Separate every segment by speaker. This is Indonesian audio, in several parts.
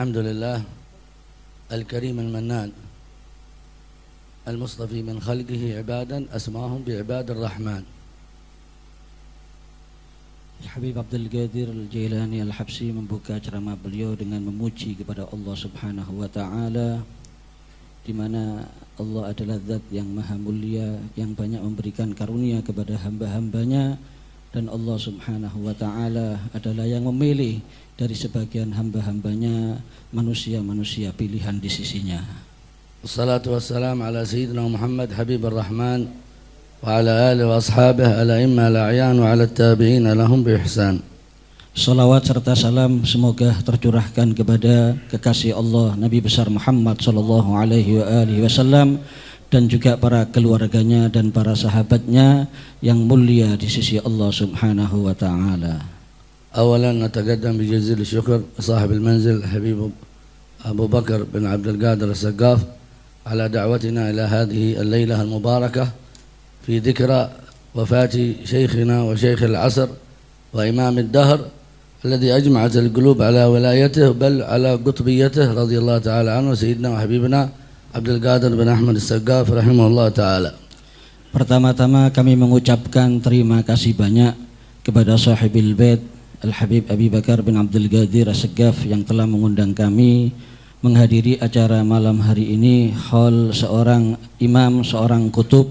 Speaker 1: الحمد لله الكريم المنان المصطفي من خلقه عبادا أسماهم بعباد الرحمن
Speaker 2: Habib Abdul القادر الجيلاني jailani Al-Habsi membuka ceramah beliau dengan memuji kepada Allah Subhanahu wa taala di mana Allah adalah zat yang maha mulia yang banyak memberikan karunia kepada hamba-hambanya dan Allah Subhanahu wa taala adalah yang memilih dari sebagian hamba-hambanya manusia-manusia pilihan di sisinya.
Speaker 1: Wassalatu wassalamu ala sayyidina Muhammad ar Rahman wa ala alihi wa ashabihi
Speaker 2: ala imma ala ayan wa ala tabi'in lahum bi ihsan. Salawat serta salam semoga tercurahkan kepada kekasih Allah Nabi besar Muhammad sallallahu alaihi wa alihi wasallam dan juga para keluarganya dan para sahabatnya yang mulia di sisi Allah Subhanahu wa taala.
Speaker 1: أولا نتقدم بجزيل الشكر صاحب المنزل حبيب أبو بكر بن عبد القادر السقاف على دعوتنا إلى هذه الليلة المباركة في ذكرى وفاة شيخنا وشيخ العصر وإمام الدهر الذي أجمعت القلوب على ولايته بل على قطبيته رضي الله تعالى عنه سيدنا وحبيبنا عبد القادر بن احمد السقاف رحمه الله تعالي
Speaker 2: Pertama-tama kami mengucapkan terima kasih banyak kepada Sahibil Bait Al-Habib Abi Bakar bin Abdul Ghadir as yang telah mengundang kami menghadiri acara malam hari ini hall seorang imam, seorang kutub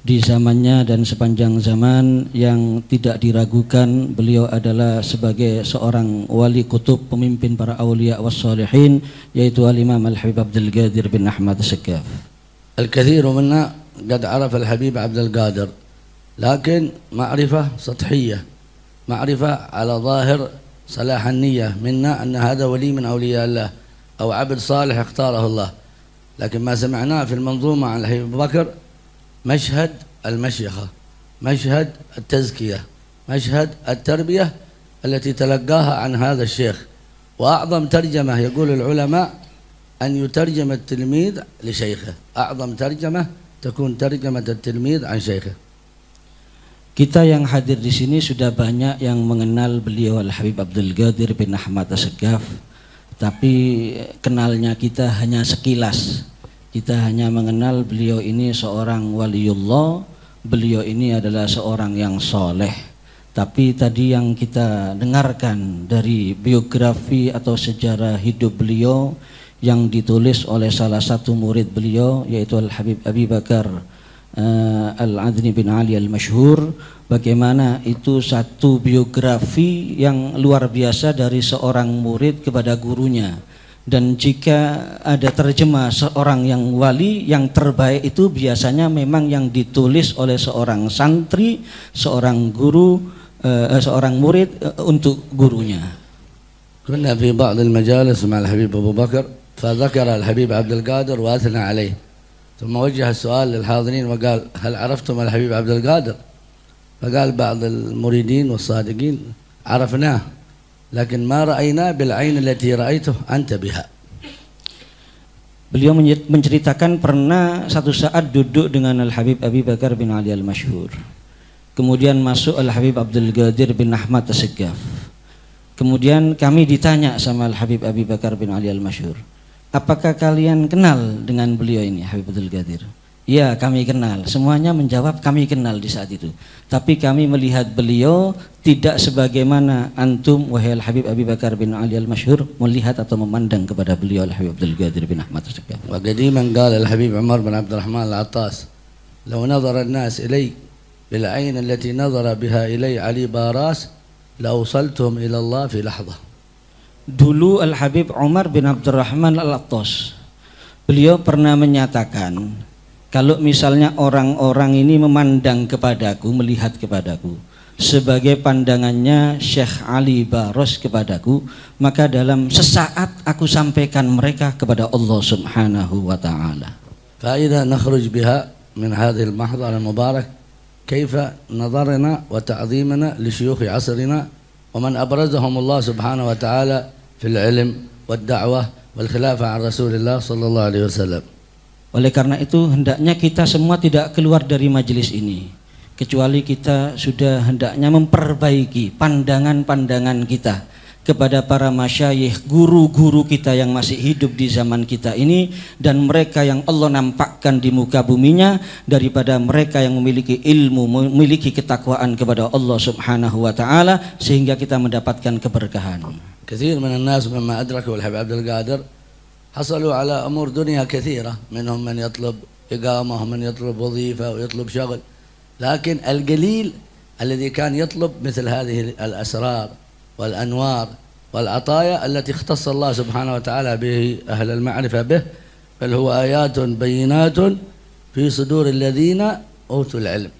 Speaker 2: di zamannya dan sepanjang zaman yang tidak diragukan beliau adalah sebagai seorang wali kutub pemimpin para aulia wassalihin yaitu al-imam al-habib Abdul Ghadir bin Ahmad Al segaf
Speaker 1: الكثير منا قد Al Habib Abdul القادر لكن معرفة سطحية معرفة على ظاهر صلاح النية منا أن هذا ولي من أولياء الله أو عبد صالح اختاره الله لكن ما سمعناه في المنظومة عن أبو بكر مشهد المشيخة مشهد التزكية مشهد التربية التي تلقاها عن هذا الشيخ وأعظم ترجمة يقول العلماء أن يترجم التلميذ لشيخه أعظم ترجمة تكون ترجمة التلميذ عن شيخه
Speaker 2: Kita yang hadir di sini sudah banyak yang mengenal beliau Al Habib Abdul Ghadir bin Ahmad Asgaf, tapi kenalnya kita hanya sekilas. Kita hanya mengenal beliau ini seorang waliullah, beliau ini adalah seorang yang soleh. Tapi tadi yang kita dengarkan dari biografi atau sejarah hidup beliau yang ditulis oleh salah satu murid beliau yaitu Al Habib Abi Bakar uh, Al-Adni bin Ali Al-Mashhur bagaimana itu satu biografi yang luar biasa dari seorang murid kepada gurunya dan jika ada terjemah seorang yang wali yang terbaik itu biasanya memang yang ditulis oleh seorang santri, seorang guru, uh, seorang murid uh, untuk gurunya.
Speaker 1: Al كنا في habib Abu Bakar fa dhakara al habib Abdul Qadir wa athna alayhi ثم وجه السؤال للحاضرين وقال هل عرفتم الحبيب عبد القادر فقال بعض المريدين والصادقين عرفناه لكن ما رأيناه
Speaker 2: بالعين التي رأيته أنت بها Beliau menceritakan pernah satu saat duduk dengan Al-Habib Abi Bakar bin Ali Al-Mashhur. Kemudian masuk Al-Habib Abdul Ghadir bin Ahmad Tasegaf Kemudian kami ditanya sama Al-Habib Abi Bakar bin Ali Al-Mashhur apakah kalian kenal dengan beliau ini Habibul Gadir? Ya kami kenal, semuanya menjawab kami kenal di saat itu Tapi kami melihat beliau tidak sebagaimana antum wahai Habib Abi Bakar bin Ali al-Mashhur Melihat atau memandang kepada beliau al Habib Abdul Gadir bin Ahmad al-Sakafi وقديما Habib الحبيب
Speaker 1: bin Abdul عبد Al العطاس لو نظر الناس إلي بالعين
Speaker 2: التي نظر بها إلي علي باراس لأوصلتهم إلى الله في لحظة dulu Al Habib Umar bin Abdurrahman Al Attas beliau pernah menyatakan kalau misalnya orang-orang ini memandang kepadaku melihat kepadaku sebagai pandangannya Syekh Ali Baros kepadaku maka dalam sesaat aku sampaikan mereka kepada Allah Subhanahu wa taala. فإذا نخرج بها من هذه المحضر المبارك كيف
Speaker 1: نظرنا وتعظيمنا لشيوخ عصرنا ومن أبرزهم الله سبحانه وتعالى
Speaker 2: في العلم والدعوة والخلافة wal رسول الله صلى الله عليه وسلم Oleh karena itu hendaknya kita semua tidak keluar dari majelis ini kecuali kita sudah hendaknya memperbaiki pandangan-pandangan kita kepada para masyayikh, guru-guru kita yang masih hidup di zaman kita ini dan mereka yang Allah nampakkan di muka buminya daripada mereka yang memiliki ilmu, memiliki ketakwaan kepada Allah Subhanahu wa taala sehingga kita mendapatkan keberkahan.
Speaker 1: كثير من الناس مما أدركوا الحبيب عبد القادر حصلوا على أمور دنيا كثيرة منهم من يطلب إقامة ومن يطلب وظيفة ويطلب شغل لكن القليل الذي كان يطلب مثل هذه الأسرار والأنوار والعطايا التي اختص الله سبحانه وتعالى به أهل المعرفة به بل هو آيات
Speaker 2: بينات في صدور الذين أوتوا العلم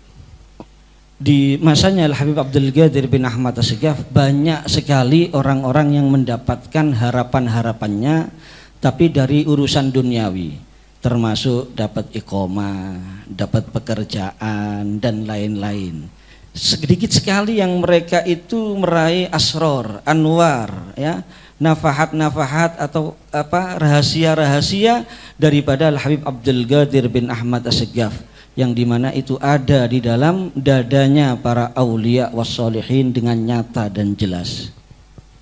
Speaker 2: di masanya Al Habib Abdul Ghadir bin Ahmad Asygaf banyak sekali orang-orang yang mendapatkan harapan-harapannya tapi dari urusan duniawi termasuk dapat ikoma, dapat pekerjaan dan lain-lain. Sedikit sekali yang mereka itu meraih asror, anwar ya, nafahat-nafahat atau apa rahasia-rahasia daripada Al Habib Abdul Ghadir bin Ahmad Asygaf yang dimana itu ada di dalam dadanya para aulia wassolihin dengan nyata dan jelas.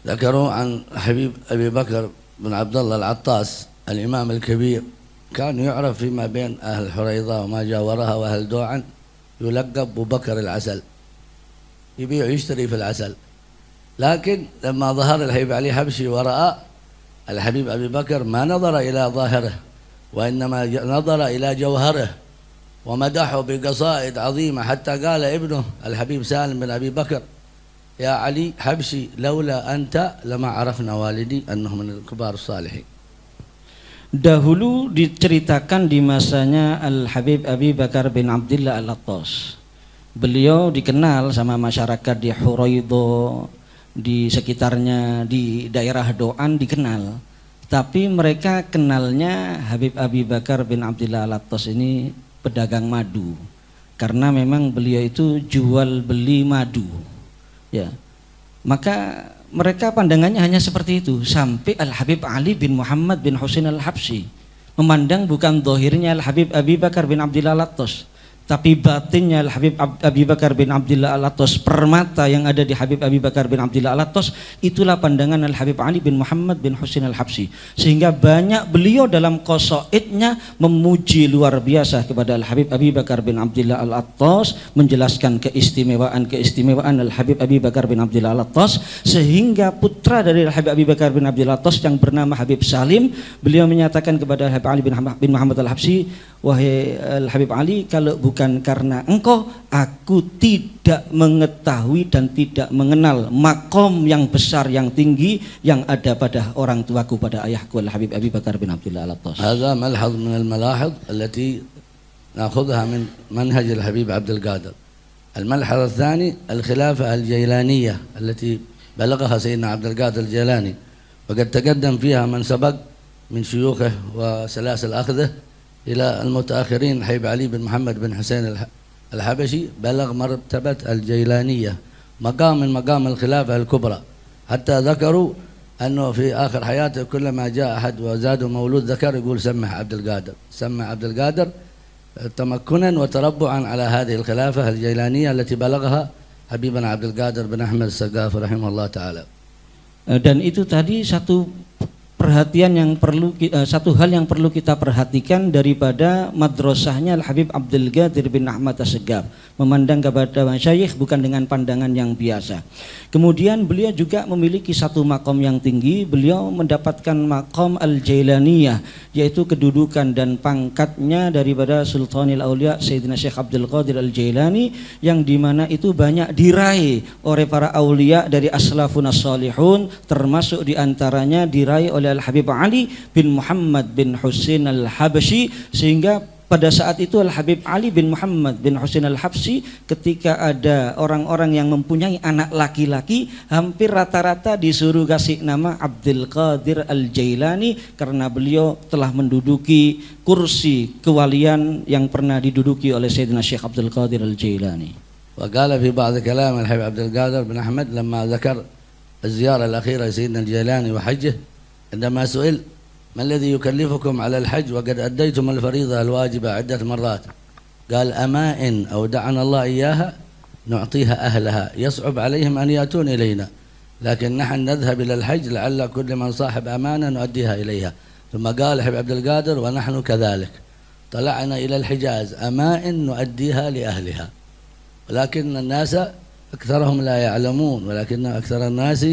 Speaker 1: ذكروا عن حبيب أبي بكر بن عبد الله العطاس الإمام الكبير كان يعرف فيما بين أهل حريضة وما جاورها وأهل دوعا يلقب ببكر العسل يبيع ويشتري في العسل لكن لما ظهر الحبيب علي حبشي ورأى الحبيب أبي بكر ما نظر إلى ظاهره وإنما نظر إلى جوهره ومدحه بقصائد عظيمة حتى قال ابنه الحبيب سالم بن أبي بكر يا علي حبشي لولا أنت لما عرفنا
Speaker 2: والدي أنه من الكبار الصالحين Dahulu diceritakan di masanya Al-Habib Abi Bakar bin Abdullah Al-Attas Beliau dikenal sama masyarakat di Huraido, di sekitarnya, di daerah Doan dikenal Tapi mereka kenalnya Habib Abi Bakar bin Abdullah Al-Attas ini pedagang madu karena memang beliau itu jual beli madu ya maka mereka pandangannya hanya seperti itu sampai Al Habib Ali bin Muhammad bin Husain Al habsi memandang bukan dohirnya Al Habib Abi Bakar bin abdillah Latos tapi batinnya Al Habib Abi Bakar bin Abdullah Al Atos permata yang ada di Habib Abi Bakar bin Abdullah Al Atos itulah pandangan Al Habib Ali bin Muhammad bin Husin Al Habsi sehingga banyak beliau dalam kosoidnya memuji luar biasa kepada Al Habib Abi Bakar bin Abdullah Al Atos menjelaskan keistimewaan keistimewaan Al Habib Abi Bakar bin Abdullah Al Atos sehingga putra dari Al Habib Abi Bakar bin Abdullah Al Atos yang bernama Habib Salim beliau menyatakan kepada Al Habib Ali bin Muhammad Al Habsi wahai eh, Al Habib Ali kalau bukan bukan karena engkau aku tidak mengetahui dan tidak mengenal makom yang besar yang tinggi yang ada pada orang tuaku pada ayahku Al Habib Abi Bakar bin Abdullah Al Attas. Ada melihat min al malahaz
Speaker 1: kita nakhudha min manhaj Al Habib Abdul Qadir. Al malhaz al-thani al khilafah al jailaniyah allati balaghaha sayyidina Abdul Qadir al jailani. Wa di taqaddam fiha man sabaq min shuyukhihi wa salasil akhdhihi إلى المتأخرين حيب علي بن محمد بن حسين الحبشي بلغ مرتبة الجيلانية مقام من مقام الخلافة الكبرى حتى ذكروا أنه في آخر حياته كلما جاء أحد وزاده مولود ذكر يقول سمح عبد القادر سمح عبد القادر آه، تمكنا وتربعا على هذه الخلافة الجيلانية التي بلغها
Speaker 2: حبيبنا عبد القادر بن أحمد السقاف رحمه الله تعالى آه، dan itu tadi satu perhatian yang perlu eh, satu hal yang perlu kita perhatikan daripada madrasahnya Al Habib Abdul Ghadir bin Ahmad Assegaf memandang kepada masyayikh bukan dengan pandangan yang biasa. Kemudian beliau juga memiliki satu makom yang tinggi, beliau mendapatkan makom al-Jailaniyah, yaitu kedudukan dan pangkatnya daripada Sultanil Aulia Sayyidina Syekh Abdul Qadir al-Jailani yang dimana itu banyak diraih oleh para aulia dari aslafun as-salihun termasuk diantaranya diraih oleh Al-Habib Ali bin Muhammad bin Husin al-Habashi sehingga pada saat itu Al Habib Ali bin Muhammad bin Husain Al Habsi, ketika ada orang-orang yang mempunyai anak laki-laki hampir rata-rata disuruh kasih nama Abdul Qadir Al Jailani karena beliau telah menduduki kursi kewalian yang pernah diduduki oleh Sayyidina Syekh Abdul Qadir Al Jailani. وقال
Speaker 1: في بعض كلام الحبيب عبد القادر بن أحمد لما ذكر الزيارة الأخيرة لسيدنا الجيلاني وحجه عندما سئل ما الذي يكلفكم على الحج وقد أديتم الفريضة الواجبة عدة مرات قال أما إن أودعنا الله إياها نعطيها أهلها يصعب عليهم أن يأتون إلينا لكن نحن نذهب إلى الحج لعل كل من صاحب أمانة نؤديها إليها ثم قال حب عبد القادر ونحن كذلك طلعنا إلى الحجاز أمائن نؤديها لأهلها ولكن الناس أكثرهم لا يعلمون ولكن أكثر الناس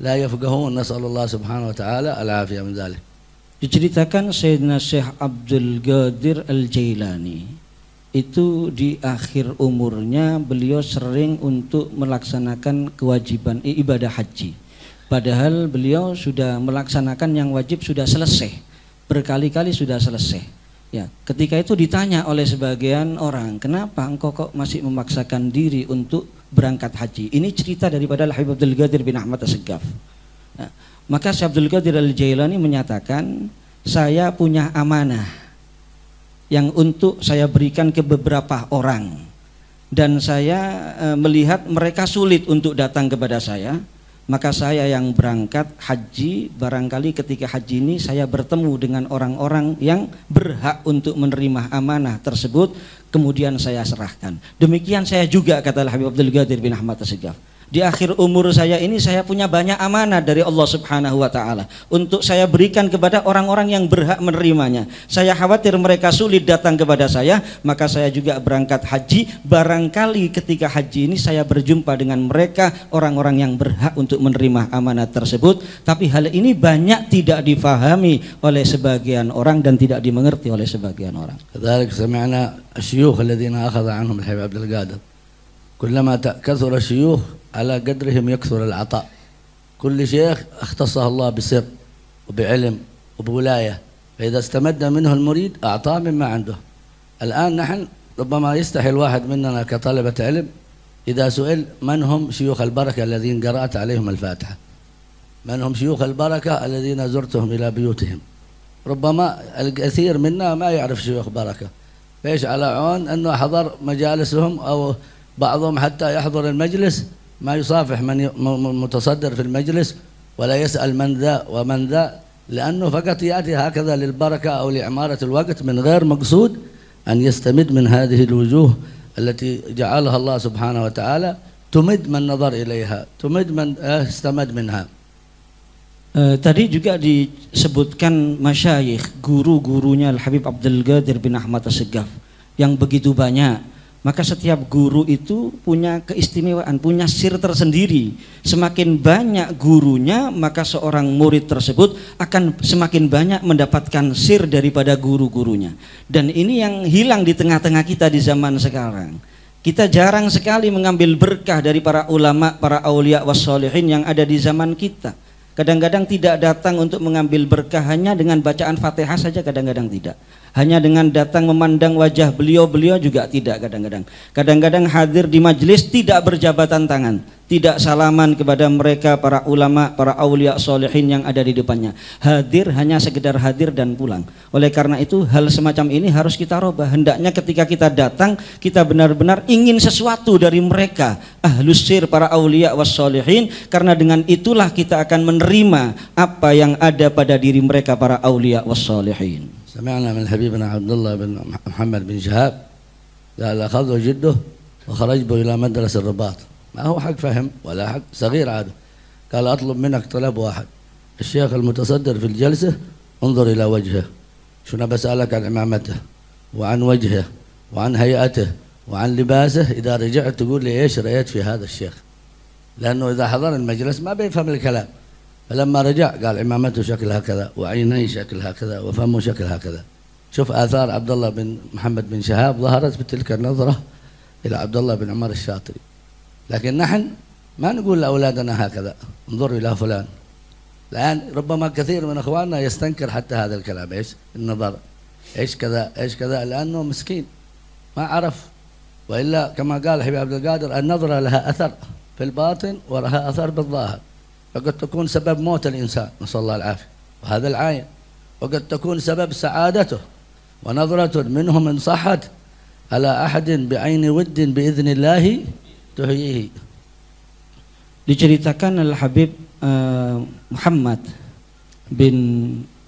Speaker 1: لا يفقهون نسأل الله
Speaker 2: سبحانه وتعالى العافية من ذلك Diceritakan Sayyidina Syekh Abdul Ghadir Al-Jailani itu di akhir umurnya beliau sering untuk melaksanakan kewajiban ibadah haji. Padahal beliau sudah melaksanakan yang wajib sudah selesai, berkali-kali sudah selesai. Ya, ketika itu ditanya oleh sebagian orang, kenapa engkau kok masih memaksakan diri untuk berangkat haji? Ini cerita daripada Al Habib Abdul Ghadir bin Ahmad As-Segaf. Nah, ya, maka Syekh Abdul Qadir Al-Jailani menyatakan, saya punya amanah yang untuk saya berikan ke beberapa orang dan saya e, melihat mereka sulit untuk datang kepada saya, maka saya yang berangkat haji barangkali ketika haji ini saya bertemu dengan orang-orang yang berhak untuk menerima amanah tersebut kemudian saya serahkan. Demikian saya juga kata Habib Abdul Ghadir bin Ahmad as di akhir umur saya ini saya punya banyak amanah dari Allah Subhanahu wa taala untuk saya berikan kepada orang-orang yang berhak menerimanya. Saya khawatir mereka sulit datang kepada saya, maka saya juga berangkat haji. Barangkali ketika haji ini saya berjumpa dengan mereka orang-orang yang berhak untuk menerima amanah tersebut, tapi hal ini banyak tidak difahami oleh sebagian orang dan tidak dimengerti oleh sebagian orang. كذلك سمعنا الشيوخ الذين كلما
Speaker 1: كثر الشيوخ على قدرهم يكثر العطاء كل شيخ اختصه الله بسر وبعلم وبولاية فإذا استمد منه المريد أعطاه مما عنده الآن نحن ربما يستحي الواحد مننا كطلبة علم إذا سئل من هم شيوخ البركة الذين قرأت عليهم الفاتحة من هم شيوخ البركة الذين زرتهم إلى بيوتهم ربما الكثير منا ما يعرف شيوخ بركة فيش على عون أنه حضر مجالسهم أو بعضهم حتى يحضر المجلس ما يصافح من متصدر في المجلس ولا يسأل من ذا ومن ذا لأنه فقط يأتي هكذا للبركة أو لعمارة الوقت من غير مقصود أن يستمد من هذه الوجوه التي جعلها الله سبحانه وتعالى
Speaker 2: تمد من نظر إليها تمد من آه، استمد منها آه، tadi juga disebutkan masyayikh, guru-gurunya Al-Habib Abdul Ghadir bin Ahmad as yang begitu banyak Maka setiap guru itu punya keistimewaan, punya sir tersendiri. Semakin banyak gurunya, maka seorang murid tersebut akan semakin banyak mendapatkan sir daripada guru-gurunya. Dan ini yang hilang di tengah-tengah kita di zaman sekarang. Kita jarang sekali mengambil berkah dari para ulama, para aulia wassalihin yang ada di zaman kita. Kadang-kadang tidak datang untuk mengambil berkah hanya dengan bacaan Fatihah saja kadang-kadang tidak. Hanya dengan datang memandang wajah beliau-beliau juga tidak kadang-kadang. Kadang-kadang hadir di majelis tidak berjabatan tangan, tidak salaman kepada mereka para ulama, para aulia solehin yang ada di depannya. Hadir hanya sekedar hadir dan pulang. Oleh karena itu hal semacam ini harus kita rubah. Hendaknya ketika kita datang kita benar-benar ingin sesuatu dari mereka ahlus sir para aulia was solehin karena dengan itulah kita akan menerima apa yang ada pada diri mereka para aulia was solehin. سمعنا min Habibina Abdullah bin Muhammad bin Jahab. شهاب قال أخذه جده وخرج به إلى مدرسة
Speaker 1: ما هو حق فهم ولا حق صغير عاده قال أطلب منك طلب واحد الشيخ المتصدر في الجلسة انظر إلى وجهه شنو بسألك عن عمامته وعن وجهه وعن هيئته وعن لباسه إذا رجعت تقول لي إيش رأيت في هذا الشيخ لأنه إذا حضر المجلس ما بيفهم الكلام فلما رجع قال عمامته شكلها كذا وعيني شكلها كذا وفمه شكلها كذا شوف آثار عبد الله بن محمد بن شهاب ظهرت بتلك النظرة إلى عبد الله بن عمر الشاطري لكن نحن ما نقول لأولادنا هكذا انظروا إلى فلان الآن ربما كثير من أخواننا يستنكر حتى هذا الكلام إيش النظر إيش كذا إيش كذا لأنه مسكين ما عرف وإلا كما قال حبيب عبد القادر النظرة لها أثر في الباطن ولها أثر بالظاهر فقد تكون سبب موت الإنسان نسأل الله العافية وهذا العاين وقد تكون سبب سعادته ونظرة منهم إن صحت على أحد بعين ود بإذن الله
Speaker 2: tuhyihi diceritakan Al Habib uh, Muhammad bin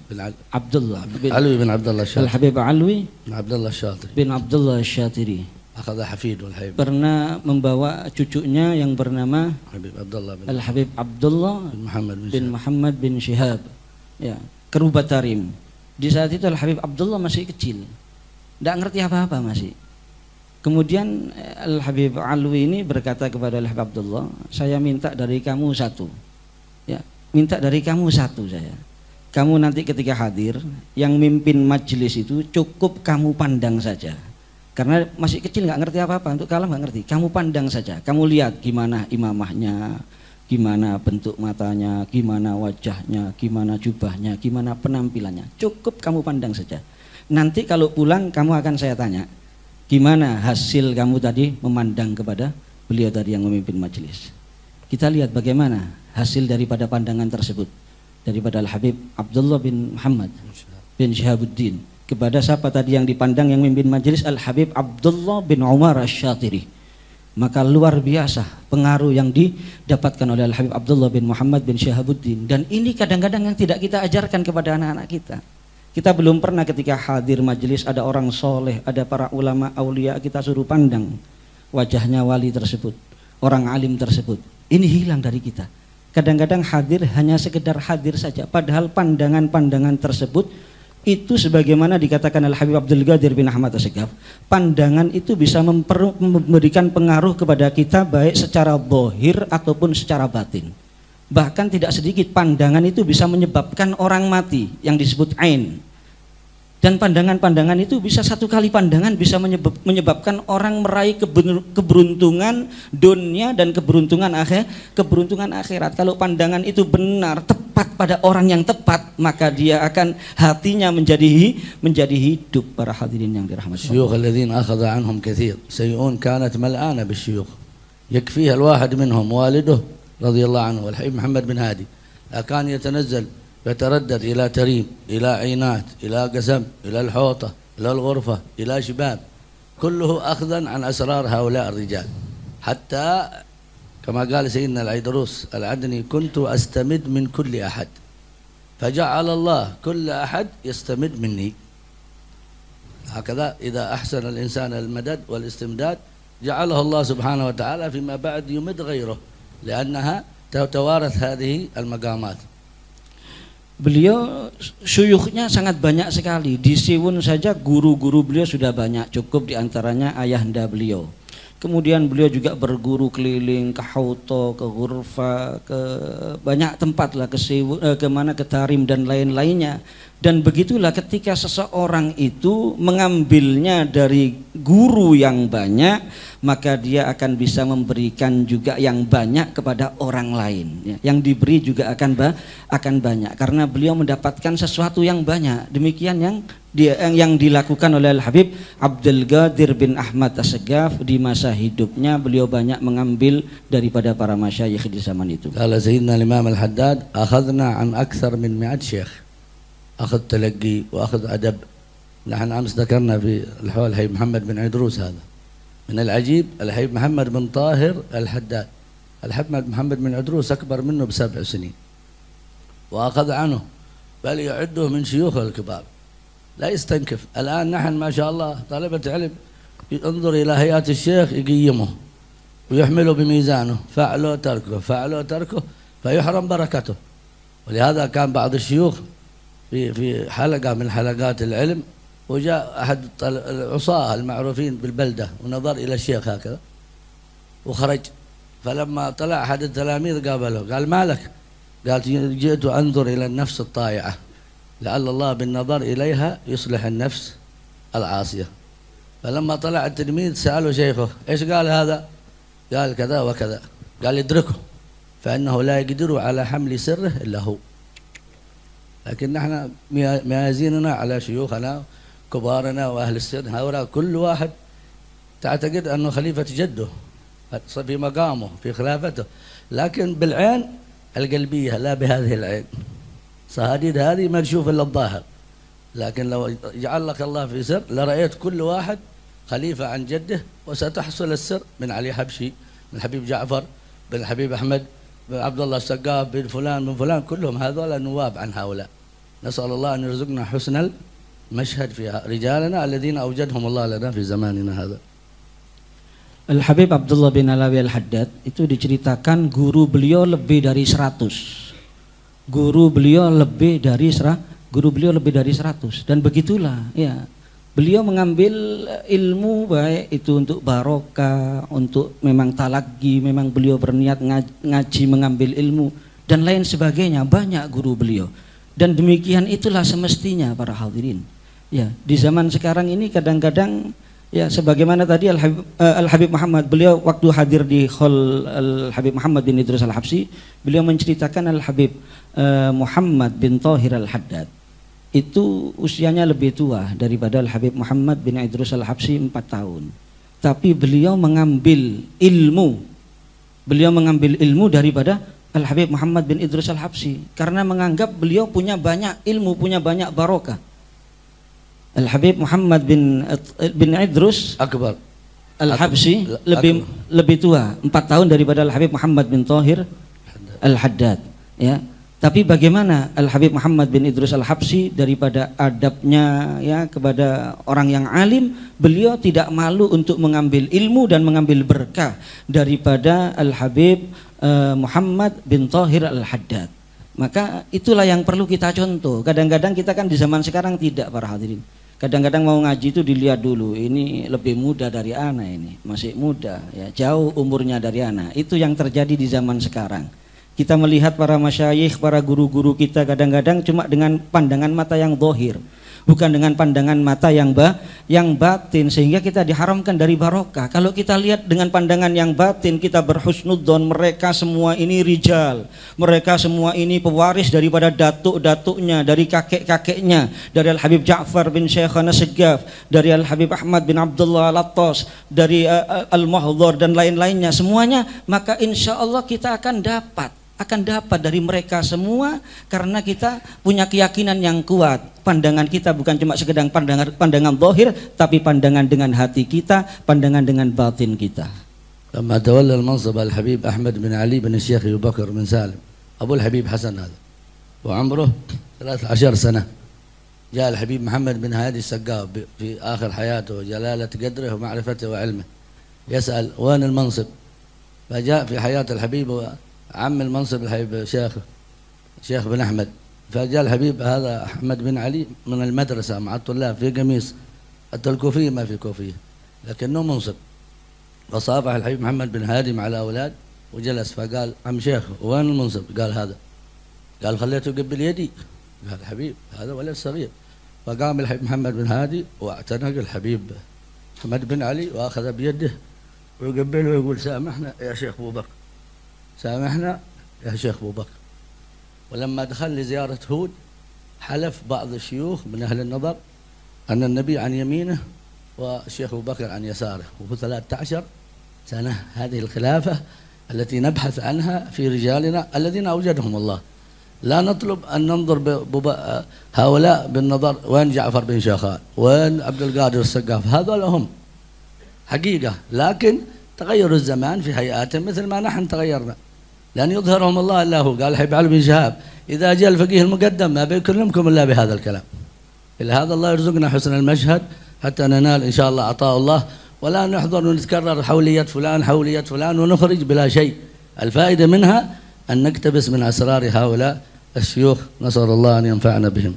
Speaker 2: bin Abdullah bin Alwi bin Abdullah Syatiri. Al Habib Alwi bin Abdullah Syatiri. Bin
Speaker 1: Abdullah Syatiri. Akhadha Hafid wal Habib.
Speaker 2: Pernah membawa cucunya yang bernama
Speaker 1: Habib Abdullah
Speaker 2: bin Al Habib Abdullah bin Muhammad bin, bin Muhammad bin Syihab. Ya, kerubatarim Di saat itu Al Habib Abdullah masih kecil. Tidak ngerti apa-apa masih. Kemudian eh, Al Habib Alwi ini berkata kepada Al Habib Abdullah, saya minta dari kamu satu, ya, minta dari kamu satu saya. Kamu nanti ketika hadir, yang mimpin majelis itu cukup kamu pandang saja. Karena masih kecil nggak ngerti apa-apa, untuk kalah nggak ngerti. Kamu pandang saja, kamu lihat gimana imamahnya, gimana bentuk matanya, gimana wajahnya, gimana jubahnya, gimana penampilannya. Cukup kamu pandang saja. Nanti kalau pulang kamu akan saya tanya, Gimana hasil kamu tadi memandang kepada beliau tadi yang memimpin majelis? Kita lihat bagaimana hasil daripada pandangan tersebut daripada Al Habib Abdullah bin Muhammad bin Syahabuddin kepada siapa tadi yang dipandang yang memimpin majelis Al Habib Abdullah bin Umar Asy-Syatiri. Maka luar biasa pengaruh yang didapatkan oleh Al Habib Abdullah bin Muhammad bin Syahabuddin dan ini kadang-kadang yang tidak kita ajarkan kepada anak-anak kita. Kita belum pernah ketika hadir majelis ada orang soleh, ada para ulama aulia kita suruh pandang wajahnya wali tersebut, orang alim tersebut. Ini hilang dari kita. Kadang-kadang hadir hanya sekedar hadir saja, padahal pandangan-pandangan tersebut itu sebagaimana dikatakan Al Habib Abdul Ghadir bin Ahmad Asegaf, pandangan itu bisa memberikan pengaruh kepada kita baik secara bohir ataupun secara batin bahkan tidak sedikit pandangan itu bisa menyebabkan orang mati yang disebut ain dan pandangan-pandangan itu bisa satu kali pandangan bisa menyebab, menyebabkan orang meraih keberuntungan dunia dan keberuntungan akhir keberuntungan akhirat kalau pandangan itu benar tepat pada orang yang tepat maka dia akan hatinya menjadi menjadi hidup para hadirin yang dirahmati Allah. الذين anhum kathir kanat mal'ana bisyuyukh
Speaker 1: yakfiha alwahad minhum waliduh رضي الله عنه والحبيب محمد بن هادي كان يتنزل يتردد إلى تريم إلى عينات إلى قسم إلى الحوطة إلى الغرفة إلى شباب كله أخذا عن أسرار هؤلاء الرجال حتى كما قال سيدنا العيدروس العدني كنت أستمد من كل أحد فجعل الله كل أحد يستمد مني هكذا إذا أحسن الإنسان المدد والاستمداد جعله الله سبحانه وتعالى فيما بعد يمد غيره لأنها توارث هذه المقامات
Speaker 2: Beliau syuyuknya sangat banyak sekali. Di Siwun saja guru-guru beliau sudah banyak. Cukup diantaranya anda beliau. Kemudian beliau juga berguru keliling ke Hauto, ke Gurfa, ke banyak tempat lah, ke Sewu, eh, ke mana ke Tarim dan lain-lainnya. Dan begitulah ketika seseorang itu mengambilnya dari guru yang banyak, maka dia akan bisa memberikan juga yang banyak kepada orang lain. Ya, yang diberi juga akan akan banyak karena beliau mendapatkan sesuatu yang banyak. Demikian yang yang dilakukan oleh Al Habib Abdul Gadir bin Ahmad Asegaf di masa hidupnya beliau banyak mengambil daripada para masyayikh di zaman itu. Kalau Sayyidina Imam Al Haddad, akhadna an akthar
Speaker 1: min mi'at syekh. Akhad talaqi wa akhad adab. Nahan amsa dakarna fi al-hawal Hayy Muhammad bin Idrus hadha. Min al-ajib al-Hayy Muhammad bin Tahir Al Haddad. Al Haddad Muhammad bin Idrus akbar minhu bi sab'a sinin. Wa akhad anhu bal ya'udduhu min syuyukh al-kibar. لا يستنكف الآن نحن ما شاء الله طلبة علم ينظر إلى هيئات الشيخ يقيمه ويحمله بميزانه فعله تركه فعله تركه فيحرم بركته ولهذا كان بعض الشيوخ في في حلقة من حلقات العلم وجاء أحد العصاة المعروفين بالبلدة ونظر إلى الشيخ هكذا وخرج فلما طلع أحد التلاميذ قابله قال مالك قال جئت أنظر إلى النفس الطائعة لعل الله بالنظر إليها يصلح النفس العاصية فلما طلع التلميذ سأله شيخه إيش قال هذا قال كذا وكذا قال ادركه فإنه لا يقدر على حمل سره إلا هو لكن نحن ميازيننا على شيوخنا كبارنا وأهل السر هؤلاء كل واحد تعتقد أنه خليفة جده في مقامه في خلافته لكن بالعين القلبية لا بهذه العين صهاديد هذه ما تشوف الا الظاهر لكن لو جعلك الله في سر لرأيت كل واحد خليفة عن جده وستحصل السر من علي حبشي من حبيب جعفر بن حبيب أحمد بن عبد الله السقاف بن فلان بن فلان كلهم هذول نواب عن هؤلاء نسأل الله أن يرزقنا حسن المشهد في رجالنا الذين أوجدهم الله لنا في زماننا هذا
Speaker 2: الحبيب عبد الله بن Alawi الحداد itu diceritakan guru beliau lebih dari 100 guru beliau lebih dari serah guru beliau lebih dari 100 dan begitulah ya beliau mengambil ilmu baik itu untuk barokah untuk memang talagi memang beliau berniat ngaji mengambil ilmu dan lain sebagainya banyak guru beliau dan demikian itulah semestinya para hadirin ya di zaman sekarang ini kadang-kadang Ya, sebagaimana tadi Al Habib, eh, Al Muhammad, beliau waktu hadir di Hall Al Habib Muhammad bin Idrus Al Habsi, beliau menceritakan Al Habib eh, Muhammad bin Tahir Al Haddad itu usianya lebih tua daripada Al Habib Muhammad bin Idrus Al Habsi 4 tahun. Tapi beliau mengambil ilmu. Beliau mengambil ilmu daripada Al Habib Muhammad bin Idrus Al Habsi karena menganggap beliau punya banyak ilmu, punya banyak barokah. Al-Habib Muhammad bin bin Idrus Akbar al Habsi lebih lebih tua 4 tahun daripada Al-Habib Muhammad bin Tahir Al-Haddad ya tapi bagaimana Al-Habib Muhammad bin Idrus al Habsi daripada adabnya ya kepada orang yang alim, beliau tidak malu untuk mengambil ilmu dan mengambil berkah daripada Al-Habib eh, Muhammad bin Tahir Al-Haddad. Maka itulah yang perlu kita contoh. Kadang-kadang kita kan di zaman sekarang tidak para hadirin kadang-kadang mau ngaji itu dilihat dulu ini lebih muda dari anak ini masih muda ya jauh umurnya dari anak itu yang terjadi di zaman sekarang kita melihat para masyayikh para guru-guru kita kadang-kadang cuma dengan pandangan mata yang dohir bukan dengan pandangan mata yang ba yang batin sehingga kita diharamkan dari barokah. Kalau kita lihat dengan pandangan yang batin kita berhusnudzon mereka semua ini rijal, mereka semua ini pewaris daripada datuk-datuknya, dari kakek-kakeknya, dari Al Habib Ja'far bin Syekhana Segaf, dari Al Habib Ahmad bin Abdullah Latos, dari eh, eh, Al Mahdhur dan lain-lainnya semuanya, maka insyaallah kita akan dapat akan dapat dari mereka semua karena kita punya keyakinan yang kuat. Pandangan kita bukan cuma sekedar pandangan pandangan zahir, tapi pandangan dengan hati kita, pandangan dengan batin kita.
Speaker 1: al-Habib Ahmad bin Ali bin Syekh Abu Bakar bin Salim. Abu al-Habib Hasan حسن Wa umruh 13 سنة جاء الحبيب محمد بن هادي السقاف في آخر حياته جلالة قدره ومعرفته وعلمه يسأل وين المنصب فجاء في حياة الحبيب عم المنصب الحبيب شيخ شيخ بن أحمد فجاء الحبيب هذا أحمد بن علي من المدرسة مع الطلاب في قميص حتى الكوفية ما في كوفية لكنه منصب فصافح الحبيب محمد بن هادي مع الأولاد وجلس فقال عم شيخ وين المنصب قال هذا قال خليته قبل يدي قال حبيب هذا ولد صغير فقام الحبيب محمد بن هادي واعتنق الحبيب محمد بن علي واخذ بيده ويقبله ويقول سامحنا يا شيخ ابو بكر سامحنا يا شيخ أبو بكر ولما دخل لزيارة هود حلف بعض الشيوخ من أهل النظر أن النبي عن يمينه والشيخ أبو بكر عن يساره وفي 13 سنة هذه الخلافة التي نبحث عنها في رجالنا الذين أوجدهم الله لا نطلب أن ننظر هؤلاء بالنظر وين جعفر بن شاخان وين عبد القادر السقاف هذول هم حقيقة لكن تغير الزمان في هيئاتهم مثل ما نحن تغيرنا لن يظهرهم الله الا هو قال حبيب علي بن شهاب اذا جاء الفقيه المقدم ما بيكلمكم الا بهذا الكلام لهذا الله يرزقنا حسن المشهد حتى ننال ان شاء الله عطاء الله ولا نحضر ونتكرر حوليه فلان حوليه فلان ونخرج بلا شيء الفائده منها ان نقتبس من اسرار هؤلاء الشيوخ نسال
Speaker 2: الله ان ينفعنا بهم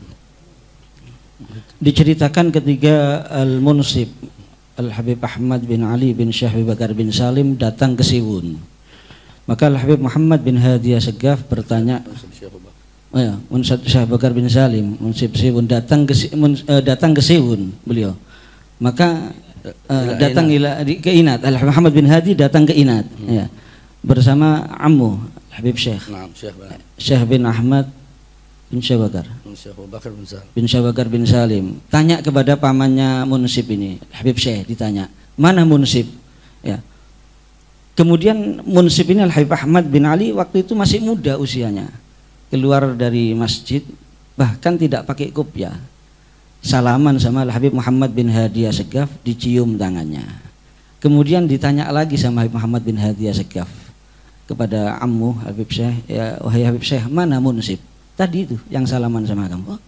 Speaker 2: diceritakan ketiga al-munsib Al-Habib Ahmad bin Ali bin Syekh Bakar bin Salim datang ke Siwun. Maka Al-Habib Muhammad bin Hadi Segaf bertanya Oh ya, Bakar bin Salim, Munsib Siwun datang ke mun, eh, datang ke Siwun beliau. Maka
Speaker 1: uh, datang
Speaker 2: ila, ke Inat. Al Habib Muhammad bin Hadi datang ke Inat hmm. ya. Bersama Ammu Habib Syekh. Nah, Syekh, bin Ahmad bin Syah Bakar.
Speaker 1: Syekh Bakar bin Salim.
Speaker 2: Bin Syekh Bakar bin Salim. Tanya kepada pamannya Munsib ini, Habib Syekh ditanya, "Mana Munsib?" Ya. Kemudian Munsib ini Al-Habib Ahmad bin Ali waktu itu masih muda usianya. Keluar dari masjid bahkan tidak pakai kopiah. Salaman sama Al-Habib Muhammad bin Hadiah Segaf dicium tangannya. Kemudian ditanya lagi sama Habib Muhammad bin Hadiah Segaf kepada Ammu Habib Syekh, ya, wahai Habib Syekh, mana Munsib? Tadi itu yang salaman sama kamu. Oh,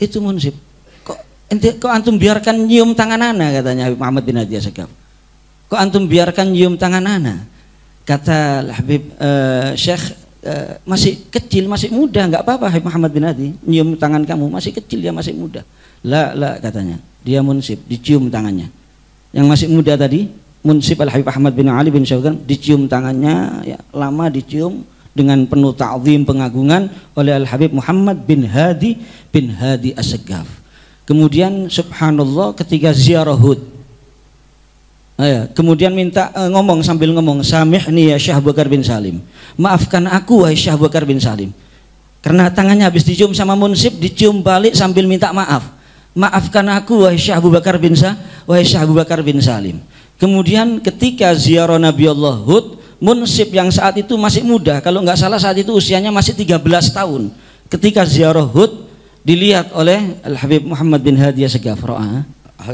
Speaker 2: itu munsib. Kok ente kok antum biarkan nyium tangan ana katanya Habib Muhammad bin Hadi Segaf. Kok antum biarkan nyium tangan ana? Kata Habib uh, Syekh uh, masih kecil, masih muda, nggak apa-apa Habib Muhammad bin Hadi nyium tangan kamu, masih kecil dia masih muda. La la katanya. Dia munsib, dicium tangannya. Yang masih muda tadi Munsib Al Habib Ahmad bin Ali bin Syaukan dicium tangannya ya, lama dicium dengan penuh ta'zim pengagungan oleh Al-Habib Muhammad bin Hadi bin Hadi Assegaf. Kemudian subhanallah ketika ziarah Hud. Ah, ya. kemudian minta eh, ngomong sambil ngomong samihni ya Syah Bakar bin Salim. Maafkan aku wahai Syah Bakar bin Salim. Karena tangannya habis dicium sama munsib dicium balik sambil minta maaf. Maafkan aku wahai Syah Abu Bakar bin Sa, wahai Syah Abu Bakar bin Salim. Kemudian ketika ziarah Nabi Allah Hud, Munsib yang saat itu masih muda, kalau nggak salah saat itu usianya masih 13 tahun. Ketika ziarah Hud dilihat oleh Al Habib Muhammad bin Hadiya Segafroa. Ah.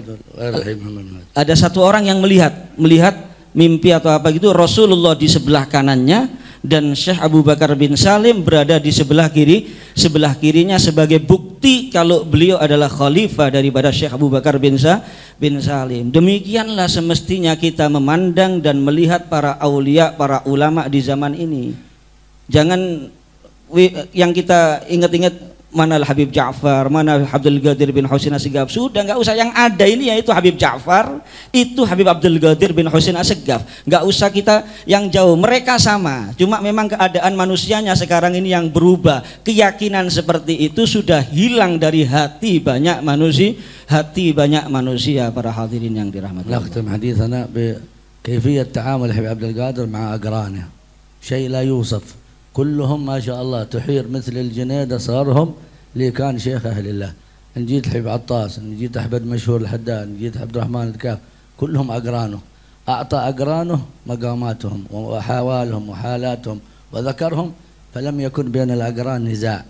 Speaker 2: Ada satu orang yang melihat, melihat mimpi atau apa gitu Rasulullah di sebelah kanannya dan Syekh Abu Bakar bin Salim berada di sebelah kiri sebelah kirinya sebagai bukti kalau beliau adalah khalifah daripada Syekh Abu Bakar bin, Sa bin Salim demikianlah semestinya kita memandang dan melihat para aulia para ulama di zaman ini jangan yang kita ingat-ingat mana Habib Ja'far, mana Abdul Ghadir bin Husin Asegaf. Sudah nggak usah yang ada ini yaitu Habib Ja'far, itu Habib Abdul Ghadir bin Husin Asegaf. Nggak usah kita yang jauh, mereka sama. Cuma memang keadaan manusianya sekarang ini yang berubah. Keyakinan seperti itu sudah hilang dari hati banyak manusia, hati banyak manusia para hadirin yang dirahmati. hadithana bi kifiyat ta'amul Habib Abdul Ghadir مع
Speaker 1: syai Yusuf. yusuf كلهم ما شاء الله تحير مثل الجنيد أصغرهم اللي كان شيخ أهل الله نجيت حبيب عطاس نجيت أحمد مشهور الحداد نجيت عبد الرحمن الكاف كلهم أقرانه أعطى أقرانه مقاماتهم وأحوالهم وحالاتهم وذكرهم فلم يكن بين الأقران نزاع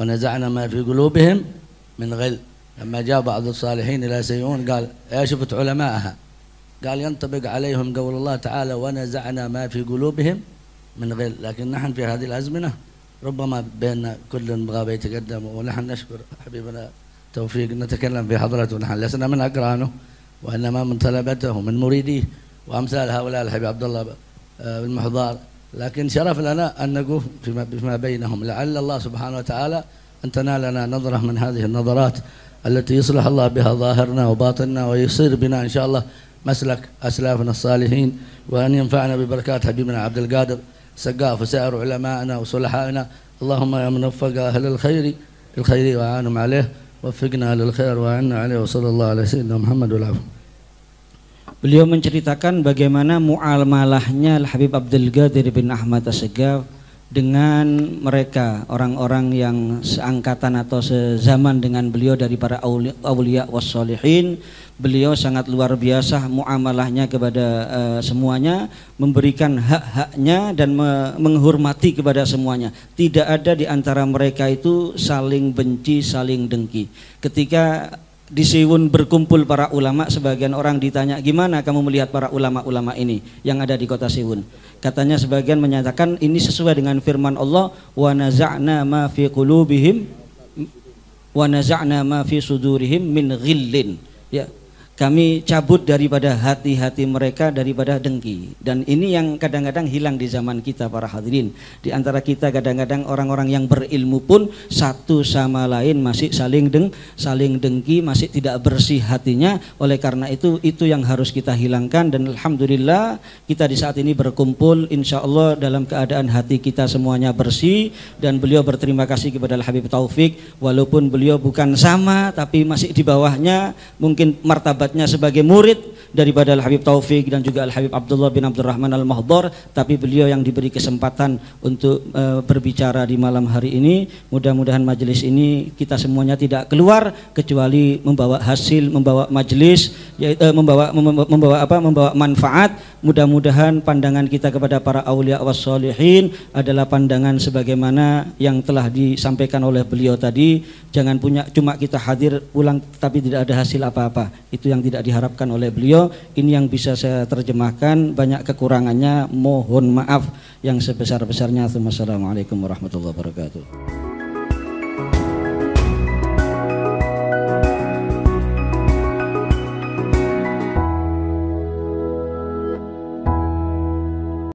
Speaker 1: ونزعنا ما في قلوبهم من غل لما جاء بعض الصالحين إلى سيئون قال يا شفت علماءها قال ينطبق عليهم قول الله تعالى ونزعنا ما في قلوبهم من غير لكن نحن في هذه الأزمنة ربما بين كل بغى يتقدم ونحن نشكر حبيبنا توفيق نتكلم في حضرته نحن لسنا من أقرانه وإنما من طلبته ومن مريديه وأمثال هؤلاء الحبيب عبد الله آه، المحضار لكن شرف لنا أن نقف فيما بينهم لعل الله سبحانه وتعالى أن تنالنا نظرة من هذه النظرات التي يصلح الله بها ظاهرنا وباطننا ويصير بنا إن شاء الله مسلك أسلافنا الصالحين وأن ينفعنا ببركات حبيبنا عبد القادر سقاف وسائر علمائنا وصلحائنا اللهم يا من وفق أهل الخير
Speaker 2: الخير وأعانهم عليه وفقنا للخير وأعنا عليه وصلى الله على سيدنا محمد والعفو Beliau menceritakan bagaimana mu'almalahnya al Habib Abdul Ghadir bin Ahmad Asegaf dengan mereka orang-orang yang seangkatan atau sezaman dengan beliau dari para awliya wassolihin beliau sangat luar biasa muamalahnya kepada uh, semuanya memberikan hak-haknya dan me menghormati kepada semuanya tidak ada di antara mereka itu saling benci saling dengki ketika di Siwun berkumpul para ulama sebagian orang ditanya gimana kamu melihat para ulama-ulama ini yang ada di kota Siwun katanya sebagian menyatakan ini sesuai dengan firman Allah wa naza'na ma fi qulubihim wa naza'na ma fi sudurihim min ghillin ya kami cabut daripada hati-hati mereka daripada dengki dan ini yang kadang-kadang hilang di zaman kita para hadirin di antara kita kadang-kadang orang-orang yang berilmu pun satu sama lain masih saling deng saling dengki masih tidak bersih hatinya oleh karena itu itu yang harus kita hilangkan dan alhamdulillah kita di saat ini berkumpul insya Allah dalam keadaan hati kita semuanya bersih dan beliau berterima kasih kepada Habib Taufik walaupun beliau bukan sama tapi masih di bawahnya mungkin martabat sahabatnya sebagai murid daripada Al-Habib Taufik dan juga Al-Habib Abdullah bin Abdurrahman Al-Mahdor tapi beliau yang diberi kesempatan untuk uh, berbicara di malam hari ini mudah-mudahan majelis ini kita semuanya tidak keluar kecuali membawa hasil membawa majelis yaitu, uh, eh, membawa membawa apa membawa manfaat mudah-mudahan pandangan kita kepada para aulia was adalah pandangan sebagaimana yang telah disampaikan oleh beliau tadi jangan punya cuma kita hadir pulang tapi tidak ada hasil apa-apa itu yang yang tidak diharapkan oleh beliau ini yang bisa saya terjemahkan banyak kekurangannya mohon maaf yang sebesar-besarnya Assalamualaikum warahmatullahi wabarakatuh